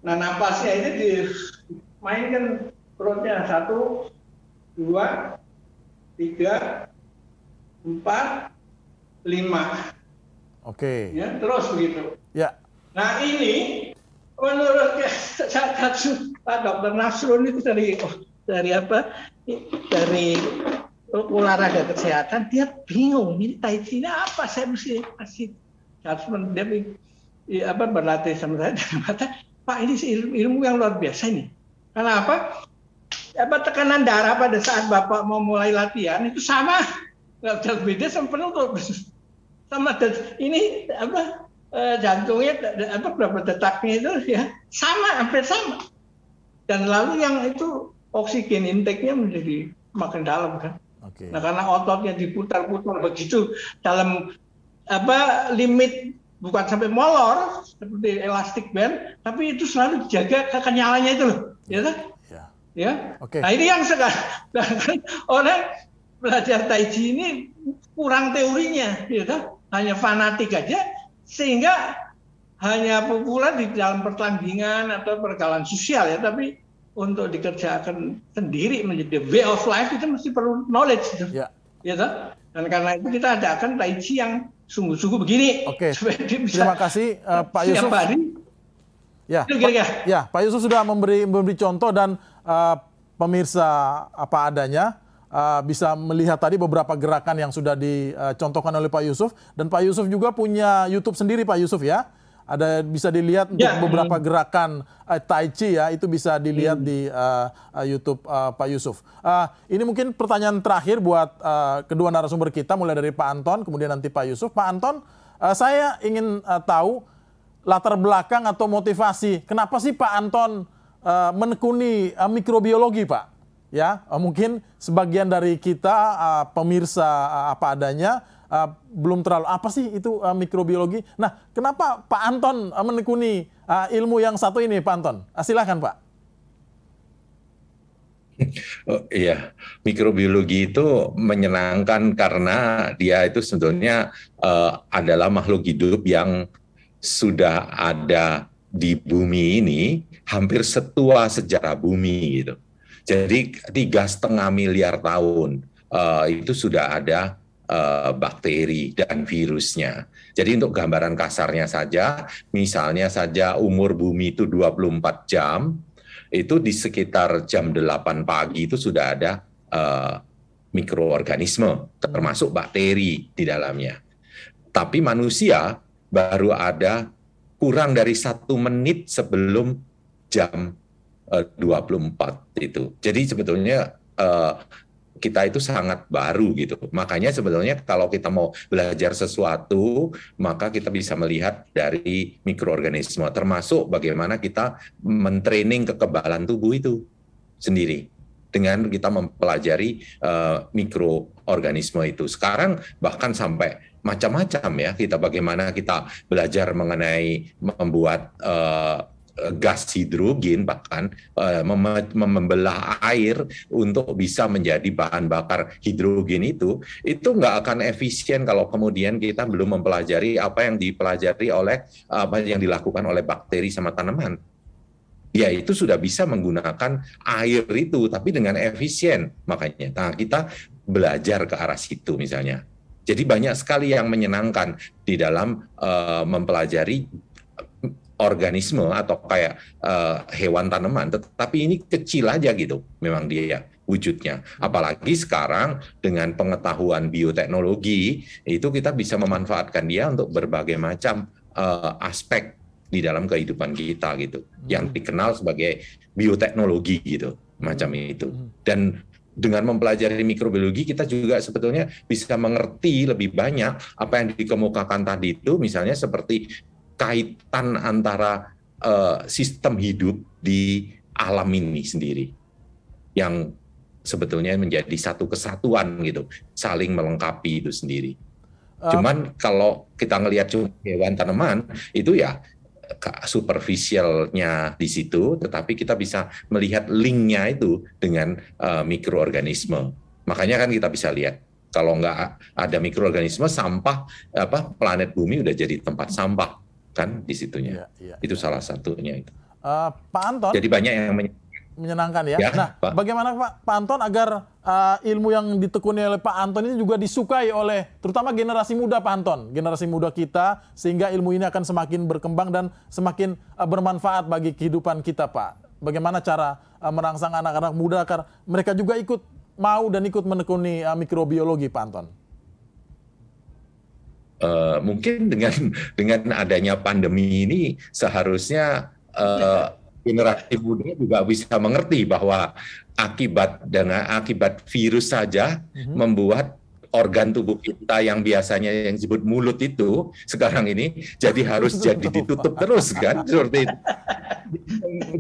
nah napasnya ini dimainkan perutnya satu dua tiga empat lima Oke. Okay. Ya, terus begitu. Ya. Nah ini menurut pak dokter Nasrun itu dari oh, dari apa dari olahraga kesehatan dia bingung ini tai chi apa saya mesti kasih harus dia apa berlatih sama saya kata pak ini ilmu, ilmu yang luar biasa ini karena apa apa tekanan darah pada saat bapak mau mulai latihan itu sama nggak jauh beda sama sama ini apa e, jantungnya apa berapa detaknya itu ya sama hampir sama dan lalu yang itu oksigen intake-nya menjadi makin dalam kan. Okay. Nah karena ototnya diputar-putar begitu dalam apa limit bukan sampai molor seperti elastik band, tapi itu selalu dijaga kekenyalannya itu loh, ya kan? Ya. ya. Okay. Nah ini yang sekarang oleh belajar tai chi ini kurang teorinya, ya kan? Hanya fanatik aja, sehingga hanya populer di dalam pertandingan atau pergaulan sosial ya, tapi untuk dikerjakan sendiri menjadi way of life itu mesti perlu knowledge gitu. Ya. Ya toh? Dan karena itu kita adakan taiji yang sungguh-sungguh begini. Oke. Terima kasih uh, Pak Yusuf. Hari. Ya. Iya, kira Ya, Pak Yusuf sudah memberi memberi contoh dan uh, pemirsa apa adanya uh, bisa melihat tadi beberapa gerakan yang sudah dicontohkan oleh Pak Yusuf dan Pak Yusuf juga punya YouTube sendiri Pak Yusuf ya ada bisa dilihat untuk ya, beberapa beberapa hmm. gerakan uh, tai chi ya itu bisa dilihat hmm. di uh, YouTube uh, Pak Yusuf. Uh, ini mungkin pertanyaan terakhir buat uh, kedua narasumber kita mulai dari Pak Anton kemudian nanti Pak Yusuf. Pak Anton, uh, saya ingin uh, tahu latar belakang atau motivasi kenapa sih Pak Anton uh, menekuni uh, mikrobiologi, Pak? Ya, mungkin sebagian dari kita pemirsa apa adanya uh, belum terlalu apa sih itu uh, mikrobiologi. Nah, kenapa Pak Anton uh, menekuni uh, ilmu yang satu ini, Pak Anton? Uh, silahkan, Pak. Oh, iya, mikrobiologi itu menyenangkan karena dia itu sebetulnya uh, adalah makhluk hidup yang sudah ada di bumi ini hampir setua sejarah bumi gitu. Jadi tiga setengah miliar tahun uh, itu sudah ada Eh, bakteri dan virusnya. Jadi untuk gambaran kasarnya saja, misalnya saja umur bumi itu 24 jam, itu di sekitar jam 8 pagi itu sudah ada uh, mikroorganisme termasuk bakteri di dalamnya. Tapi manusia baru ada kurang dari satu menit sebelum jam eh, uh, 24 itu. Jadi sebetulnya uh, kita itu sangat baru gitu. Makanya sebetulnya kalau kita mau belajar sesuatu, maka kita bisa melihat dari mikroorganisme, termasuk bagaimana kita mentraining kekebalan tubuh itu sendiri dengan kita mempelajari uh, mikroorganisme itu. Sekarang bahkan sampai macam-macam ya kita bagaimana kita belajar mengenai membuat uh, Eh, gas hidrogen bahkan eh, membelah air untuk bisa menjadi bahan bakar hidrogen itu itu nggak akan efisien kalau kemudian kita belum mempelajari apa yang dipelajari oleh apa yang dilakukan oleh bakteri sama tanaman ya itu sudah bisa menggunakan air itu tapi dengan efisien makanya nah kita belajar ke arah situ misalnya jadi banyak sekali yang menyenangkan di dalam uh, mempelajari organisme atau kayak uh, hewan tanaman, tetapi ini kecil aja gitu memang dia wujudnya. Apalagi sekarang dengan pengetahuan bioteknologi itu kita bisa memanfaatkan dia untuk berbagai macam uh, aspek di dalam kehidupan kita gitu, yang hmm. dikenal sebagai bioteknologi gitu macam hmm. itu. Dan dengan mempelajari mikrobiologi kita juga sebetulnya bisa mengerti lebih banyak apa yang dikemukakan tadi itu misalnya seperti kaitan antara uh, sistem hidup di alam ini sendiri yang sebetulnya menjadi satu kesatuan gitu, saling melengkapi itu sendiri. Um, Cuman kalau kita ngelihat cuma hewan tanaman itu ya superficialnya di situ, tetapi kita bisa melihat linknya itu dengan uh, mikroorganisme. Makanya kan kita bisa lihat kalau nggak ada mikroorganisme, sampah apa planet bumi udah jadi tempat sampah kan di situnya. Ya, ya, itu ya. salah satunya. itu. Uh, Pak Anton. Jadi banyak yang menyenangkan ya. ya nah, Pak. bagaimana Pak Pak Anton agar uh, ilmu yang ditekuni oleh Pak Anton ini juga disukai oleh terutama generasi muda Pak Anton, generasi muda kita sehingga ilmu ini akan semakin berkembang dan semakin uh, bermanfaat bagi kehidupan kita Pak. Bagaimana cara uh, merangsang anak-anak muda agar mereka juga ikut mau dan ikut menekuni uh, mikrobiologi Pak Anton? uh, mungkin dengan dengan adanya pandemi ini seharusnya uh, eh, generasi muda juga bisa mengerti bahwa akibat dengan akibat virus saja mm-hmm. membuat organ tubuh kita yang biasanya yang disebut mulut itu sekarang ini jadi harus jadi ditutup terus kan seperti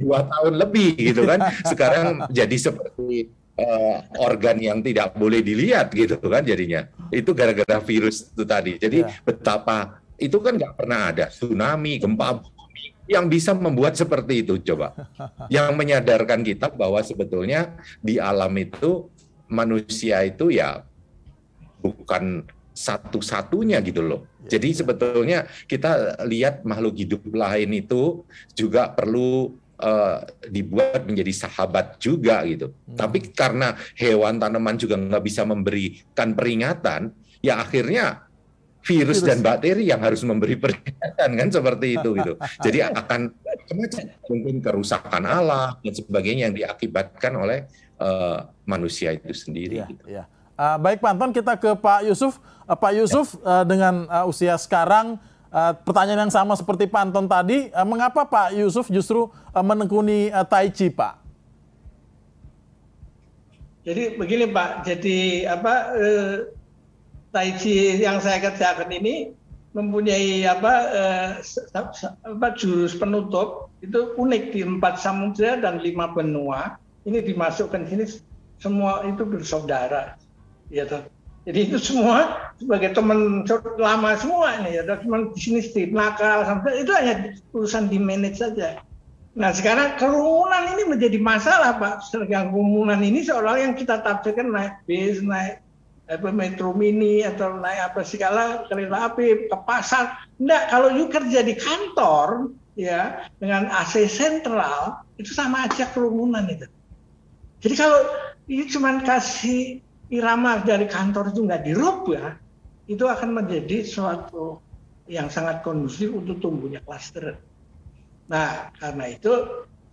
dua tahun lebih gitu kan sekarang jadi seperti uh, organ yang tidak boleh dilihat gitu kan jadinya. Itu gara-gara virus itu tadi. Jadi ya. betapa itu kan nggak pernah ada tsunami, gempa bumi yang bisa membuat seperti itu coba. Yang menyadarkan kita bahwa sebetulnya di alam itu manusia itu ya bukan satu-satunya gitu loh. Ya, Jadi ya. sebetulnya kita lihat makhluk hidup lain itu juga perlu Eh, dibuat menjadi sahabat juga gitu. Hmm. Tapi karena hewan tanaman juga nggak bisa memberikan peringatan, ya akhirnya virus, virus dan bakteri yang harus memberi peringatan kan seperti itu gitu. Jadi akan mungkin kerusakan alam dan sebagainya yang diakibatkan oleh uh, manusia itu sendiri. Ya, gitu. ya. Uh, baik Panton, kita ke Pak Yusuf. Uh, Pak Yusuf ya. uh, dengan uh, usia sekarang Eh, pertanyaan yang sama seperti Pak Anton tadi, uh, mengapa Pak Yusuf justru uh, menekuni uh, Tai Chi, Pak? Jadi begini Pak, jadi apa Tai Chi yang saya kerjakan ini mempunyai apa, eh, apa jurus penutup itu unik di empat samudera dan lima benua. Ini dimasukkan sini semua itu bersaudara, ya toh. Jadi itu semua sebagai teman lama semua ini ya, teman bisnis di nakal sampai itu hanya urusan di manage saja. Nah sekarang kerumunan ini menjadi masalah Pak. Sekarang kerumunan ini seolah yang kita tafsirkan naik bis, naik apa, metro mini atau naik apa segala kereta api ke pasar. Enggak, kalau you kerja di kantor ya dengan AC sentral itu sama aja kerumunan itu. Jadi kalau ini cuma kasih irama dari kantor itu nggak dirubah, itu akan menjadi suatu yang sangat kondusif untuk tumbuhnya klaster. Nah, karena itu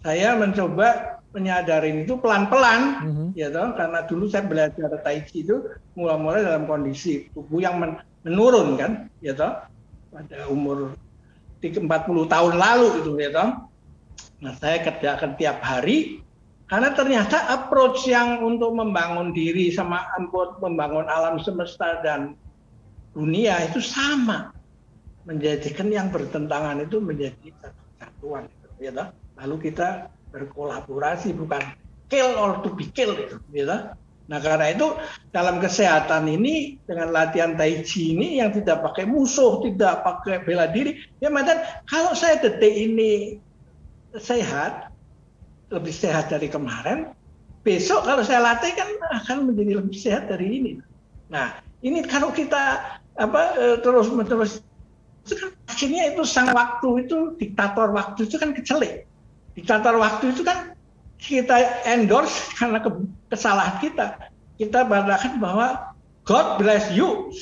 saya mencoba menyadari itu pelan-pelan, mm -hmm. ya toh, karena dulu saya belajar tai chi itu mulai-mulai dalam kondisi tubuh yang menurun kan, ya toh, pada umur 40 tahun lalu itu ya toh. Nah, saya kerjakan tiap hari karena ternyata approach yang untuk membangun diri sama untuk membangun alam semesta dan dunia itu sama. Menjadikan yang bertentangan itu menjadi satu kesatuan. Gitu, ya gitu. Lalu kita berkolaborasi bukan kill or to be killed. Gitu, gitu. Nah karena itu dalam kesehatan ini dengan latihan tai chi ini yang tidak pakai musuh, tidak pakai bela diri, ya maka kalau saya detik ini sehat, lebih sehat dari kemarin, besok kalau saya latih kan akan menjadi lebih sehat dari ini. Nah, ini kalau kita apa e, terus menerus kan akhirnya itu sang waktu itu diktator waktu itu kan kecelik. Diktator waktu itu kan kita endorse karena ke, kesalahan kita. Kita mengatakan bahwa God bless you.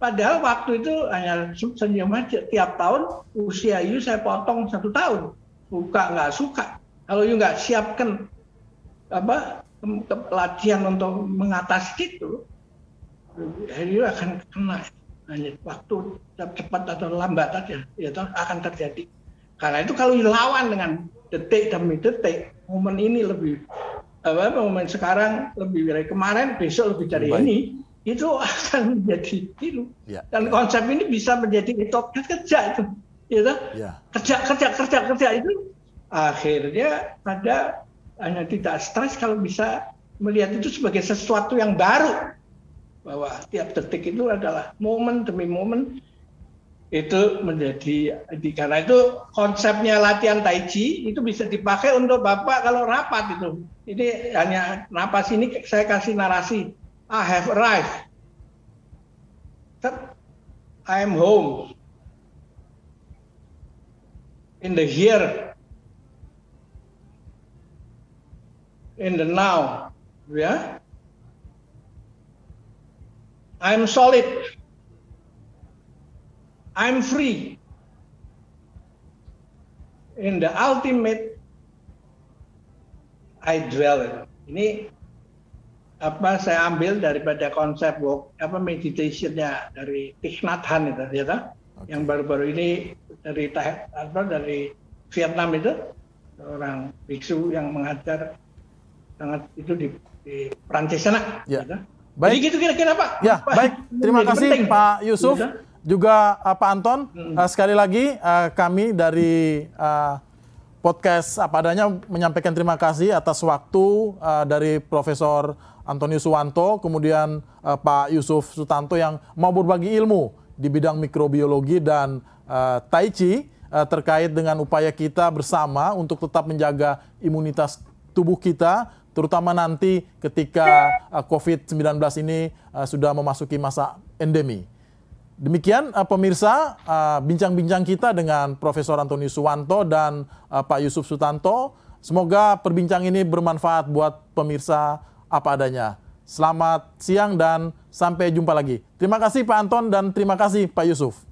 Padahal waktu itu hanya senyum aja. Tiap tahun usia you saya potong satu tahun. Buka nggak suka. Kalau you nggak siapkan apa latihan untuk mengatasi itu, you akan kena hanya waktu cepat atau lambat aja ya akan terjadi. Karena itu kalau lawan dengan detik demi detik, momen ini lebih apa momen sekarang lebih dari kemarin, besok lebih dari Baik. ini, itu akan menjadi itu. Ya. Dan ya. konsep ini bisa menjadi itu kerja itu. Ya, ya. Kerja kerja kerja kerja itu akhirnya ada hanya tidak stres kalau bisa melihat itu sebagai sesuatu yang baru bahwa tiap detik itu adalah momen demi momen itu menjadi karena itu konsepnya latihan tai chi itu bisa dipakai untuk bapak kalau rapat itu ini hanya napas ini saya kasih narasi I have arrived I am home in the here in the now ya I'm solid I'm free in the ultimate I dwell ini apa saya ambil daripada konsep walk, apa meditationnya dari Thich Nhat itu ya Okay. yang baru-baru ini dari apa dari Vietnam itu seorang biksu yang mengajar sangat itu di, di Prancis sana. Ya. Gitu. Baik. Jadi gitu kira-kira Pak. Ya, Pak, baik. Terima kasih penting. Pak Yusuf. Gitu. Juga uh, Pak Anton, hmm. uh, sekali lagi uh, kami dari uh, podcast apa adanya menyampaikan terima kasih atas waktu uh, dari Profesor Antonius Suwanto, kemudian uh, Pak Yusuf Sutanto yang mau berbagi ilmu di bidang mikrobiologi dan uh, tai chi uh, terkait dengan upaya kita bersama untuk tetap menjaga imunitas tubuh kita terutama nanti ketika uh, COVID-19 ini uh, sudah memasuki masa endemi. Demikian uh, pemirsa uh, bincang-bincang kita dengan Profesor Antoni Suwanto dan Pak Yusuf Sutanto. Semoga perbincang ini bermanfaat buat pemirsa apa adanya. Selamat siang dan sampai jumpa lagi. Terima kasih Pak Anton dan terima kasih Pak Yusuf.